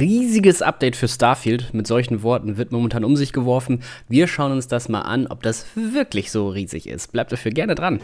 riesiges Update für Starfield. Mit solchen Worten wird momentan um sich geworfen. Wir schauen uns das mal an, ob das wirklich so riesig ist. Bleibt dafür gerne dran.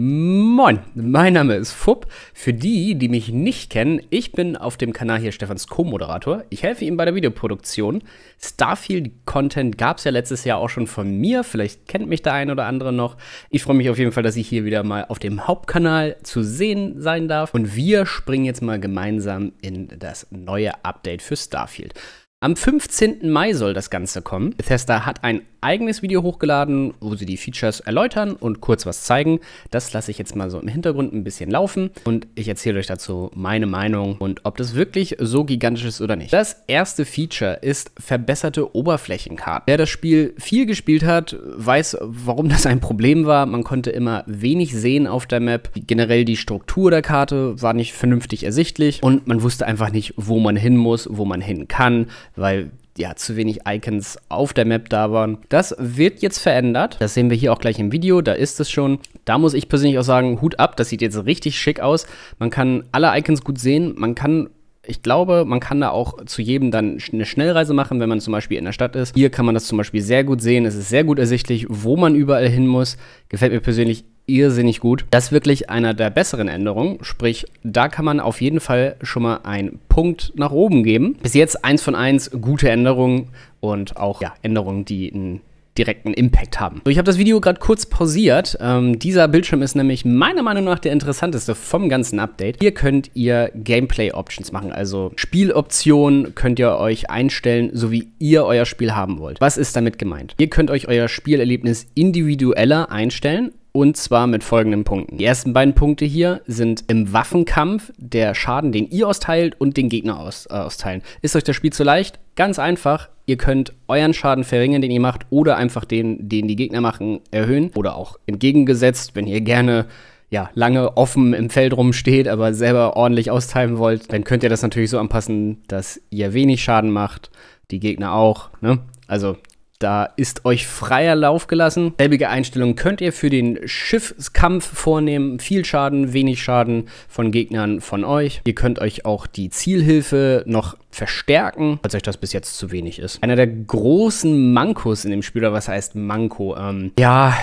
Moin, mein Name ist Fupp. Für die, die mich nicht kennen, ich bin auf dem Kanal hier Stefans Co-Moderator. Ich helfe ihm bei der Videoproduktion. Starfield-Content gab es ja letztes Jahr auch schon von mir. Vielleicht kennt mich der ein oder andere noch. Ich freue mich auf jeden Fall, dass ich hier wieder mal auf dem Hauptkanal zu sehen sein darf. Und wir springen jetzt mal gemeinsam in das neue Update für Starfield. Am 15. Mai soll das Ganze kommen. Bethesda hat ein eigenes Video hochgeladen, wo sie die Features erläutern und kurz was zeigen. Das lasse ich jetzt mal so im Hintergrund ein bisschen laufen und ich erzähle euch dazu meine Meinung und ob das wirklich so gigantisch ist oder nicht. Das erste Feature ist verbesserte Oberflächenkarten. Wer das Spiel viel gespielt hat, weiß, warum das ein Problem war. Man konnte immer wenig sehen auf der Map. Generell die Struktur der Karte war nicht vernünftig ersichtlich und man wusste einfach nicht, wo man hin muss, wo man hin kann weil ja zu wenig Icons auf der Map da waren. Das wird jetzt verändert. Das sehen wir hier auch gleich im Video, da ist es schon. Da muss ich persönlich auch sagen, Hut ab, das sieht jetzt richtig schick aus. Man kann alle Icons gut sehen, man kann ich glaube, man kann da auch zu jedem dann eine Schnellreise machen, wenn man zum Beispiel in der Stadt ist. Hier kann man das zum Beispiel sehr gut sehen. Es ist sehr gut ersichtlich, wo man überall hin muss. Gefällt mir persönlich irrsinnig gut. Das ist wirklich einer der besseren Änderungen. Sprich, da kann man auf jeden Fall schon mal einen Punkt nach oben geben. Bis jetzt eins von eins gute Änderungen und auch ja, Änderungen, die einen direkten Impact haben. So, ich habe das Video gerade kurz pausiert. Ähm, dieser Bildschirm ist nämlich meiner Meinung nach der interessanteste vom ganzen Update. Hier könnt ihr Gameplay-Options machen, also Spieloptionen könnt ihr euch einstellen, so wie ihr euer Spiel haben wollt. Was ist damit gemeint? Ihr könnt euch euer Spielerlebnis individueller einstellen und zwar mit folgenden Punkten. Die ersten beiden Punkte hier sind im Waffenkampf der Schaden, den ihr austeilt und den Gegner aus, äh, austeilen. Ist euch das Spiel zu leicht? Ganz einfach. Ihr könnt euren Schaden verringern, den ihr macht, oder einfach den, den die Gegner machen, erhöhen. Oder auch entgegengesetzt, wenn ihr gerne ja, lange offen im Feld rumsteht, aber selber ordentlich austeilen wollt, dann könnt ihr das natürlich so anpassen, dass ihr wenig Schaden macht, die Gegner auch. Ne? Also da ist euch freier Lauf gelassen. Selbige Einstellungen könnt ihr für den Schiffskampf vornehmen. Viel Schaden, wenig Schaden von Gegnern, von euch. Ihr könnt euch auch die Zielhilfe noch verstärken, falls euch das bis jetzt zu wenig ist. Einer der großen Mankos in dem Spiel, oder was heißt Manko? Ähm, ja,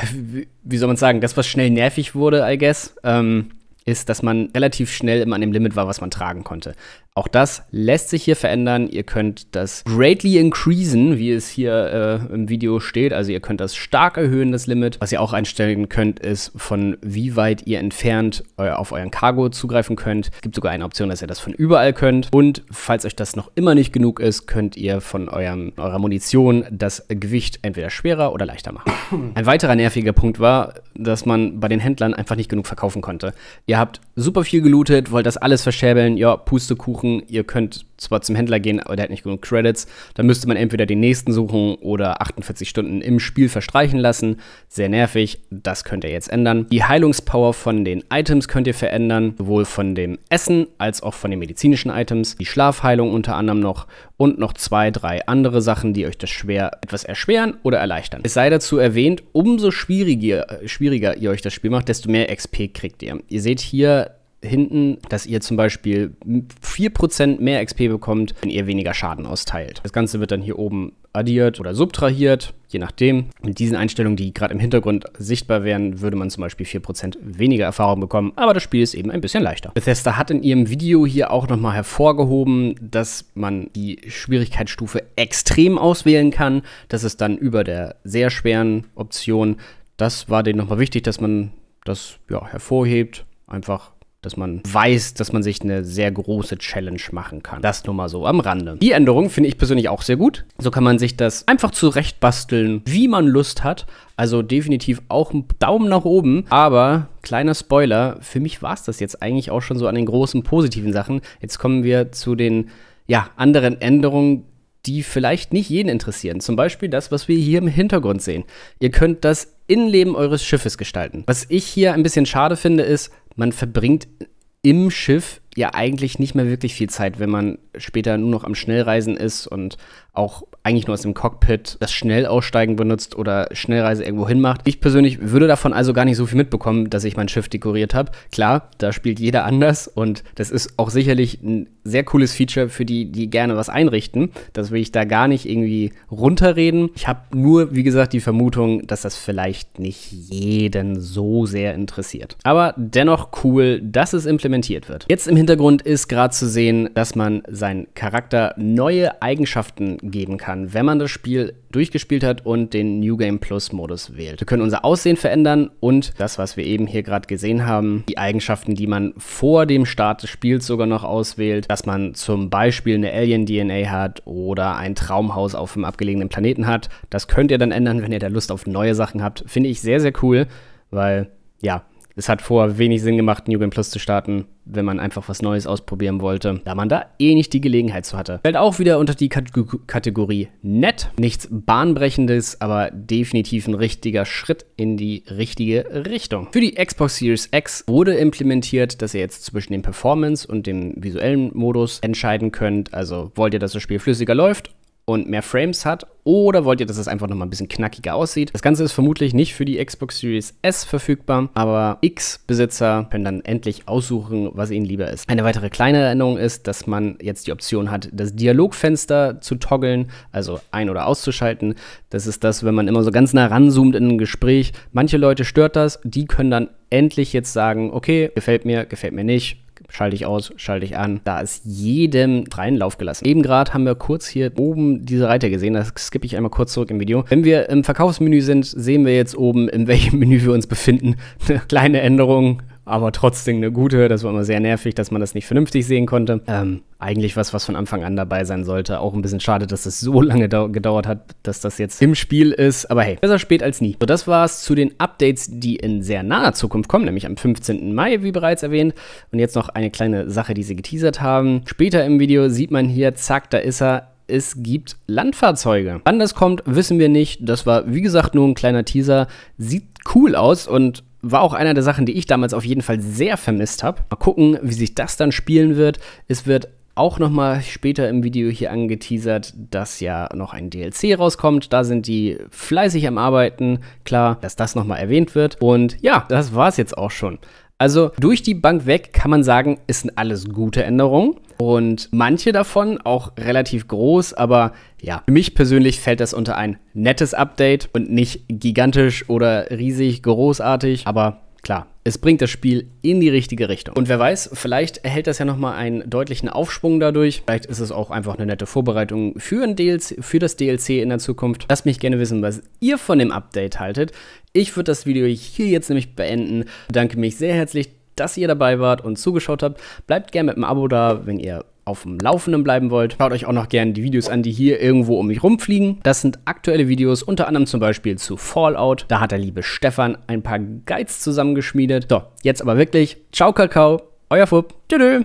wie soll man sagen? Das, was schnell nervig wurde, I guess. Ähm, ist, dass man relativ schnell immer an dem Limit war, was man tragen konnte. Auch das lässt sich hier verändern. Ihr könnt das greatly increasen, wie es hier äh, im Video steht. Also ihr könnt das stark erhöhen, das Limit. Was ihr auch einstellen könnt, ist von wie weit ihr entfernt euer, auf euren Cargo zugreifen könnt. Es gibt sogar eine Option, dass ihr das von überall könnt. Und falls euch das noch immer nicht genug ist, könnt ihr von eurem, eurer Munition das Gewicht entweder schwerer oder leichter machen. Ein weiterer nerviger Punkt war, dass man bei den Händlern einfach nicht genug verkaufen konnte. Ihr habt super viel gelootet, wollt das alles verschäbeln. ja, Pustekuchen suchen. Ihr könnt zwar zum Händler gehen, aber der hat nicht genug Credits. Dann müsste man entweder den nächsten suchen oder 48 Stunden im Spiel verstreichen lassen. Sehr nervig, das könnt ihr jetzt ändern. Die Heilungspower von den Items könnt ihr verändern, sowohl von dem Essen als auch von den medizinischen Items. Die Schlafheilung unter anderem noch und noch zwei, drei andere Sachen, die euch das schwer etwas erschweren oder erleichtern. Es sei dazu erwähnt, umso schwieriger, äh, schwieriger ihr euch das Spiel macht, desto mehr XP kriegt ihr. Ihr seht hier, hinten, dass ihr zum Beispiel 4% mehr XP bekommt, wenn ihr weniger Schaden austeilt. Das Ganze wird dann hier oben addiert oder subtrahiert, je nachdem. Mit diesen Einstellungen, die gerade im Hintergrund sichtbar wären, würde man zum Beispiel 4% weniger Erfahrung bekommen, aber das Spiel ist eben ein bisschen leichter. Bethesda hat in ihrem Video hier auch nochmal hervorgehoben, dass man die Schwierigkeitsstufe extrem auswählen kann. Das ist dann über der sehr schweren Option. Das war denen nochmal wichtig, dass man das ja, hervorhebt. Einfach dass man weiß, dass man sich eine sehr große Challenge machen kann. Das nur mal so am Rande. Die Änderung finde ich persönlich auch sehr gut. So kann man sich das einfach zurechtbasteln, wie man Lust hat. Also definitiv auch ein Daumen nach oben. Aber kleiner Spoiler, für mich war es das jetzt eigentlich auch schon so an den großen positiven Sachen. Jetzt kommen wir zu den ja, anderen Änderungen, die vielleicht nicht jeden interessieren. Zum Beispiel das, was wir hier im Hintergrund sehen. Ihr könnt das Innenleben eures Schiffes gestalten. Was ich hier ein bisschen schade finde, ist, man verbringt im Schiff ja eigentlich nicht mehr wirklich viel Zeit, wenn man später nur noch am Schnellreisen ist und auch eigentlich nur aus dem Cockpit das Schnellaussteigen benutzt oder Schnellreise irgendwo hin macht. Ich persönlich würde davon also gar nicht so viel mitbekommen, dass ich mein Schiff dekoriert habe. Klar, da spielt jeder anders und das ist auch sicherlich ein sehr cooles Feature für die, die gerne was einrichten. Das will ich da gar nicht irgendwie runterreden. Ich habe nur, wie gesagt, die Vermutung, dass das vielleicht nicht jeden so sehr interessiert. Aber dennoch cool, dass es implementiert wird. Jetzt im Hintergrund ist gerade zu sehen, dass man seinen Charakter neue Eigenschaften geben kann kann, wenn man das Spiel durchgespielt hat und den New Game Plus Modus wählt. Wir können unser Aussehen verändern und das, was wir eben hier gerade gesehen haben, die Eigenschaften, die man vor dem Start des Spiels sogar noch auswählt, dass man zum Beispiel eine Alien-DNA hat oder ein Traumhaus auf einem abgelegenen Planeten hat. Das könnt ihr dann ändern, wenn ihr da Lust auf neue Sachen habt. Finde ich sehr, sehr cool, weil ja, es hat vorher wenig Sinn gemacht, New Game Plus zu starten, wenn man einfach was Neues ausprobieren wollte, da man da eh nicht die Gelegenheit zu hatte. Fällt auch wieder unter die Kategorie nett. Nichts Bahnbrechendes, aber definitiv ein richtiger Schritt in die richtige Richtung. Für die Xbox Series X wurde implementiert, dass ihr jetzt zwischen dem Performance und dem visuellen Modus entscheiden könnt. Also wollt ihr, dass das Spiel flüssiger läuft und mehr Frames hat oder wollt ihr, dass es einfach nochmal ein bisschen knackiger aussieht. Das Ganze ist vermutlich nicht für die Xbox Series S verfügbar, aber X-Besitzer können dann endlich aussuchen, was ihnen lieber ist. Eine weitere kleine Erinnerung ist, dass man jetzt die Option hat, das Dialogfenster zu toggeln, also ein- oder auszuschalten. Das ist das, wenn man immer so ganz nah ranzoomt in ein Gespräch. Manche Leute stört das, die können dann endlich jetzt sagen, okay, gefällt mir, gefällt mir nicht, schalte ich aus, schalte ich an. Da ist jedem freien Lauf gelassen. Eben gerade haben wir kurz hier oben diese Reiter gesehen. Das skippe ich einmal kurz zurück im Video. Wenn wir im Verkaufsmenü sind, sehen wir jetzt oben, in welchem Menü wir uns befinden. Eine kleine Änderung aber trotzdem eine gute. Das war immer sehr nervig, dass man das nicht vernünftig sehen konnte. Ähm, eigentlich was, was von Anfang an dabei sein sollte. Auch ein bisschen schade, dass es so lange gedauert hat, dass das jetzt im Spiel ist. Aber hey, besser spät als nie. So, das war's zu den Updates, die in sehr naher Zukunft kommen, nämlich am 15. Mai, wie bereits erwähnt. Und jetzt noch eine kleine Sache, die sie geteasert haben. Später im Video sieht man hier, zack, da ist er es gibt Landfahrzeuge. Wann das kommt, wissen wir nicht. Das war, wie gesagt, nur ein kleiner Teaser. Sieht cool aus und war auch einer der Sachen, die ich damals auf jeden Fall sehr vermisst habe. Mal gucken, wie sich das dann spielen wird. Es wird auch nochmal später im Video hier angeteasert, dass ja noch ein DLC rauskommt. Da sind die fleißig am Arbeiten. Klar, dass das nochmal erwähnt wird. Und ja, das war es jetzt auch schon. Also durch die Bank weg kann man sagen, es sind alles gute Änderungen und manche davon auch relativ groß, aber ja, für mich persönlich fällt das unter ein nettes Update und nicht gigantisch oder riesig großartig, aber Klar, es bringt das Spiel in die richtige Richtung. Und wer weiß, vielleicht erhält das ja nochmal einen deutlichen Aufschwung dadurch. Vielleicht ist es auch einfach eine nette Vorbereitung für, ein DLC, für das DLC in der Zukunft. Lasst mich gerne wissen, was ihr von dem Update haltet. Ich würde das Video hier jetzt nämlich beenden. Danke mich sehr herzlich, dass ihr dabei wart und zugeschaut habt. Bleibt gerne mit einem Abo da, wenn ihr auf dem Laufenden bleiben wollt, schaut euch auch noch gerne die Videos an, die hier irgendwo um mich rumfliegen. Das sind aktuelle Videos, unter anderem zum Beispiel zu Fallout. Da hat der liebe Stefan ein paar Guides zusammengeschmiedet. So, jetzt aber wirklich. Ciao, Kakao, euer Fub. Tschüss.